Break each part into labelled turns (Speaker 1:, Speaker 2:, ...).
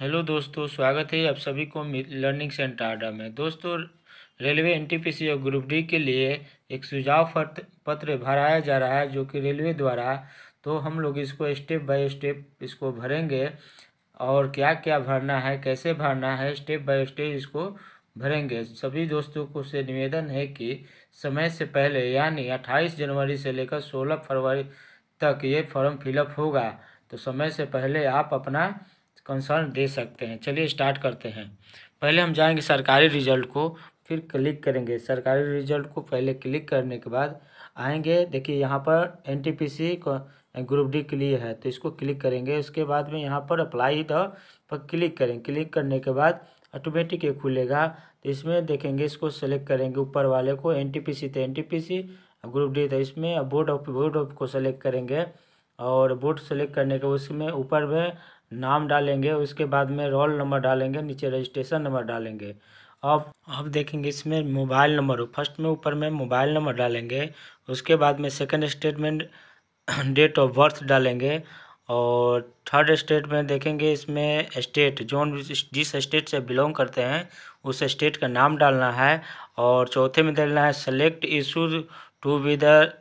Speaker 1: hello दोस्तों स्वागत है आप सभी को लर्निंग सेंटर आडा में दोस्तों रेलवे एनटीपीसी और ग्रुप डी के लिए एक सुझाव पत्र भराया जा रहा है जो कि रेलवे द्वारा तो हम लोग इसको स्टेप बाय स्टेप इसको भरेंगे और क्या क्या भरना है कैसे भरना है स्टेप बाय स्टेप इसको भरेंगे सभी दोस्तों को से निवेदन है कि समय से पहले यानी अट्ठाईस जनवरी से लेकर सोलह फरवरी तक ये फॉर्म फिलअप होगा तो समय से पहले आप अपना कंसर्न दे सकते हैं चलिए स्टार्ट करते हैं पहले हम जाएंगे सरकारी रिजल्ट को फिर क्लिक करेंगे सरकारी रिजल्ट को पहले क्लिक करने के बाद आएंगे देखिए यहाँ पर N T P C group D के लिए है तो इसको क्लिक करेंगे उसके बाद में यहाँ पर अप्लाई द पर क्लिक करेंगे क्लिक करने के बाद ऑटोमेटिक ये खुलेगा तो इसमें देखेंगे इसको सेलेक्ट करेंगे ऊपर वाले को एन टी पी सी तो N T P C group D तो इसमें बोर्ड ऑफ बोर्ड ऑफ को सेलेक्ट करेंगे और बोर्ड सेलेक्ट करने के उसमें ऊपर में नाम डालेंगे उसके बाद में रोल नंबर डालेंगे नीचे रजिस्ट्रेशन नंबर डालेंगे अब अब देखेंगे इसमें मोबाइल नंबर फर्स्ट में ऊपर में मोबाइल नंबर डालेंगे उसके बाद में second statement date of birth डालेंगे और थर्ड स्टेट में देखेंगे इसमें स्टेट जो जिस स्टेट से बिलोंग करते हैं उस स्टेट का नाम डालना है और चौथे में डालना है select issue to whether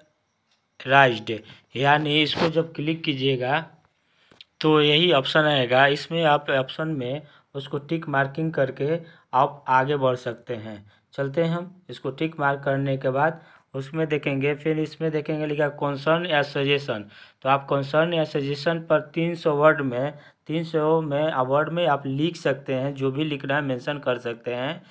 Speaker 1: rise यानी इसको जब क्लिक कीजिएगा तो यही ऑप्शन आएगा इसमें आप ऑप्शन में उसको टिक मार्किंग करके आप आगे बढ़ सकते हैं चलते हैं हम इसको टिक मार्क करने के बाद उसमें देखेंगे फिर इसमें देखेंगे लिखा कंसर्न या सजेशन तो आप कंसर्न या सजेशन पर तीन सौ वर्ड में तीन सौ में वर्ड में आप लिख सकते हैं जो भी लिखना है मेंशन कर सकते हैं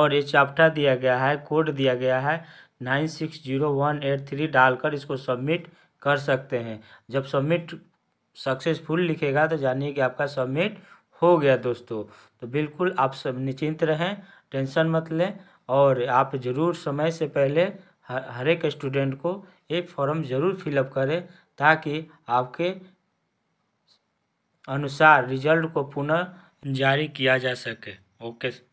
Speaker 1: और ये चैप्टर दिया गया है कोड दिया गया है nine six zero one eight three डालकर इसको सबमिट कर सकते हैं जब सबमिट सक्सेसफुल लिखेगा तो जानिए कि आपका सबमिट हो गया दोस्तों तो बिल्कुल आप सब निश्चिंत रहें टेंशन मत लें और आप ज़रूर समय से पहले हर एक स्टूडेंट को एक फॉर्म ज़रूर फिलअप करें ताकि आपके अनुसार रिजल्ट को पुनः जारी किया जा सके ओके